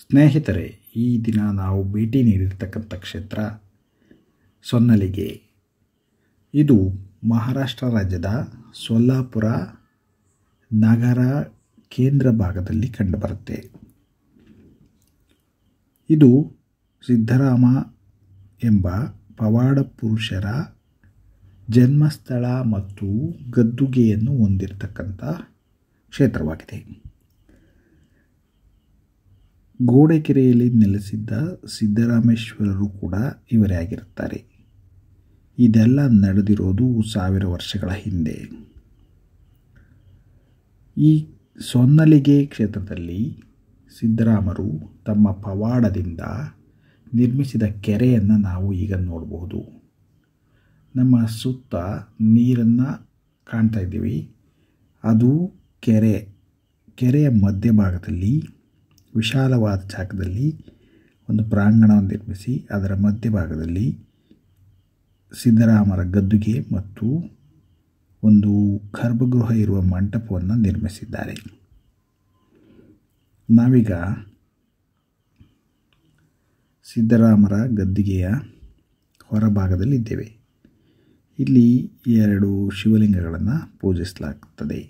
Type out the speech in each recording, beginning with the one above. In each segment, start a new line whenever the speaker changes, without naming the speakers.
ಸ್ನೇಹಿತರೆ ಈ ದಿನ ನಾವು ಭೇಟಿ ನೀಡಿರ್ತಕ್ಕಂಥ ಕ್ಷೇತ್ರ ಸೊನ್ನಲಿಗೆ ಇದು ಮಹಾರಾಷ್ಟ್ರ ರಾಜ್ಯದ ಸೊಲ್ಲಾಪುರ ನಗರ ಕೇಂದ್ರ ಭಾಗದಲ್ಲಿ ಕಂಡುಬರುತ್ತೆ ಇದು ಸಿದ್ಧರಾಮ ಎಂಬ ಪವಾಡ ಪುರುಷರ ಜನ್ಮಸ್ಥಳ ಮತ್ತು ಗದ್ದುಗೆಯನ್ನು ಹೊಂದಿರತಕ್ಕಂಥ ಕ್ಷೇತ್ರವಾಗಿದೆ ಗೋಡೆಕೆರೆಯಲ್ಲಿ ನೆಲೆಸಿದ್ದ ಸಿದ್ದರಾಮೇಶ್ವರರು ಕೂಡ ಇವರೇ ಆಗಿರುತ್ತಾರೆ ಇದೆಲ್ಲ ನಡೆದಿರೋದು ಸಾವಿರ ವರ್ಷಗಳ ಹಿಂದೆ ಈ ಸೊನ್ನಲಿಗೆ ಕ್ಷೇತ್ರದಲ್ಲಿ ಸಿದ್ದರಾಮರು ತಮ್ಮ ಪವಾಡದಿಂದ ನಿರ್ಮಿಸಿದ ಕೆರೆಯನ್ನು ನಾವು ಈಗ ನೋಡಬಹುದು ನಮ್ಮ ಸುತ್ತ ನೀರನ್ನು ಕಾಣ್ತಾ ಇದ್ದೀವಿ ಅದು ಕೆರೆ ಕೆರೆಯ ಮಧ್ಯಭಾಗದಲ್ಲಿ ವಿಶಾಲವಾದ ಜಾಗದಲ್ಲಿ ಒಂದು ಪ್ರಾಂಗಣವನ್ನು ನಿರ್ಮಿಸಿ ಅದರ ಮಧ್ಯಭಾಗದಲ್ಲಿ ಸಿದ್ದರಾಮರ ಗದ್ದುಗೆ ಮತ್ತು ಒಂದು ಗರ್ಭಗೃಹ ಇರುವ ಮಂಟಪವನ್ನು ನಿರ್ಮಿಸಿದ್ದಾರೆ ನಾವೀಗ ಸಿದ್ದರಾಮರ ಗದ್ದುಗೆಯ ಹೊರಭಾಗದಲ್ಲಿದ್ದೇವೆ ಇಲ್ಲಿ ಎರಡು ಶಿವಲಿಂಗಗಳನ್ನು ಪೂಜಿಸಲಾಗುತ್ತದೆ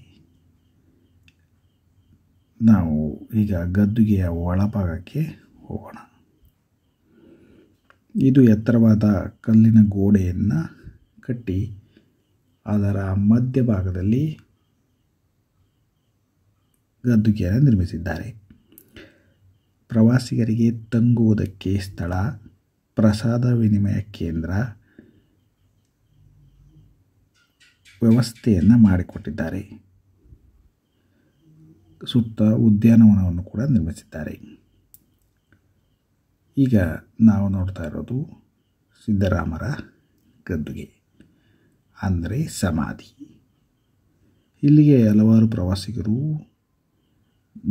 ನಾವು ಈಗ ಗದ್ದುಗೆಯ ಒಳಭಾಗಕ್ಕೆ ಹೋಗೋಣ ಇದು ಎತ್ತರವಾದ ಕಲ್ಲಿನ ಗೋಡೆಯನ್ನು ಕಟ್ಟಿ ಅದರ ಮಧ್ಯಭಾಗದಲ್ಲಿ ಗದ್ದುಗೆಯನ್ನು ನಿರ್ಮಿಸಿದ್ದಾರೆ ಪ್ರವಾಸಿಗರಿಗೆ ತಂಗುವುದಕ್ಕೆ ಸ್ಥಳ ಪ್ರಸಾದ ವಿನಿಮಯ ಕೇಂದ್ರ ವ್ಯವಸ್ಥೆಯನ್ನು ಮಾಡಿಕೊಟ್ಟಿದ್ದಾರೆ ಸುತ್ತ ಉದ್ಯಾನವನವನ್ನು ಕೂಡ ನಿರ್ಮಿಸಿದ್ದಾರೆ ಈಗ ನಾವು ನೋಡ್ತಾ ಇರೋದು ಸಿದ್ದರಾಮರ ಗದ್ದುಗೆ ಅಂದರೆ ಸಮಾಧಿ ಇಲ್ಲಿಗೆ ಹಲವಾರು ಪ್ರವಾಸಿಗರು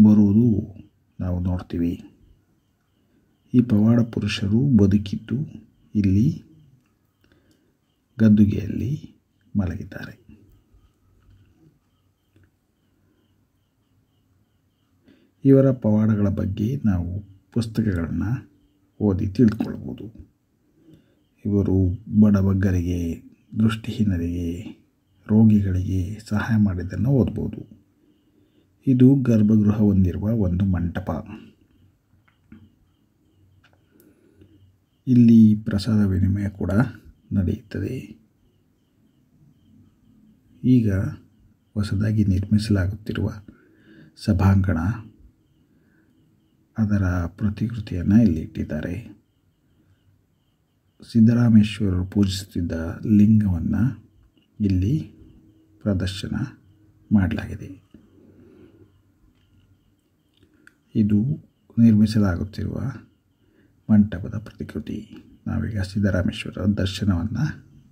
ಬರುವುದು ನಾವು ನೋಡ್ತೀವಿ ಈ ಪವಾಡ ಪುರುಷರು ಬದುಕಿದ್ದು ಇಲ್ಲಿ ಗದ್ದುಗೆಯಲ್ಲಿ ಮಲಗಿದ್ದಾರೆ ಇವರ ಪವಾಡಗಳ ಬಗ್ಗೆ ನಾವು ಪುಸ್ತಕಗಳನ್ನು ಓದಿ ತಿಳ್ಕೊಳ್ಬೋದು ಇವರು ಬಡಬಗ್ಗರಿಗೆ ದೃಷ್ಟಿಹೀನರಿಗೆ ರೋಗಿಗಳಿಗೆ ಸಹಾಯ ಮಾಡಿದ್ದನ್ನು ಓದ್ಬೋದು ಇದು ಗರ್ಭಗೃಹ ಹೊಂದಿರುವ ಒಂದು ಮಂಟಪ ಇಲ್ಲಿ ಪ್ರಸಾದ ವಿನಿಮಯ ಕೂಡ ನಡೆಯುತ್ತದೆ ಈಗ ಹೊಸದಾಗಿ ನಿರ್ಮಿಸಲಾಗುತ್ತಿರುವ ಸಭಾಂಗಣ ಅದರ ಪ್ರತಿಕೃತಿಯನ್ನು ಇಲ್ಲಿ ಇಟ್ಟಿದ್ದಾರೆ ಸಿದ್ದರಾಮೇಶ್ವರರು ಪೂಜಿಸುತ್ತಿದ್ದ ಲಿಂಗವನ್ನು ಇಲ್ಲಿ ಪ್ರದರ್ಶನ ಮಾಡಲಾಗಿದೆ ಇದು ನಿರ್ಮಿಸಲಾಗುತ್ತಿರುವ ಮಂಟಪದ ಪ್ರತಿಕೃತಿ ನಾವೀಗ ಸಿದ್ದರಾಮೇಶ್ವರ ದರ್ಶನವನ್ನು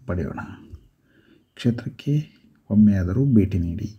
ಪಡೆಯೋಣ ಕ್ಷೇತ್ರಕ್ಕೆ ಒಮ್ಮೆಯಾದರೂ ಭೇಟಿ ನೀಡಿ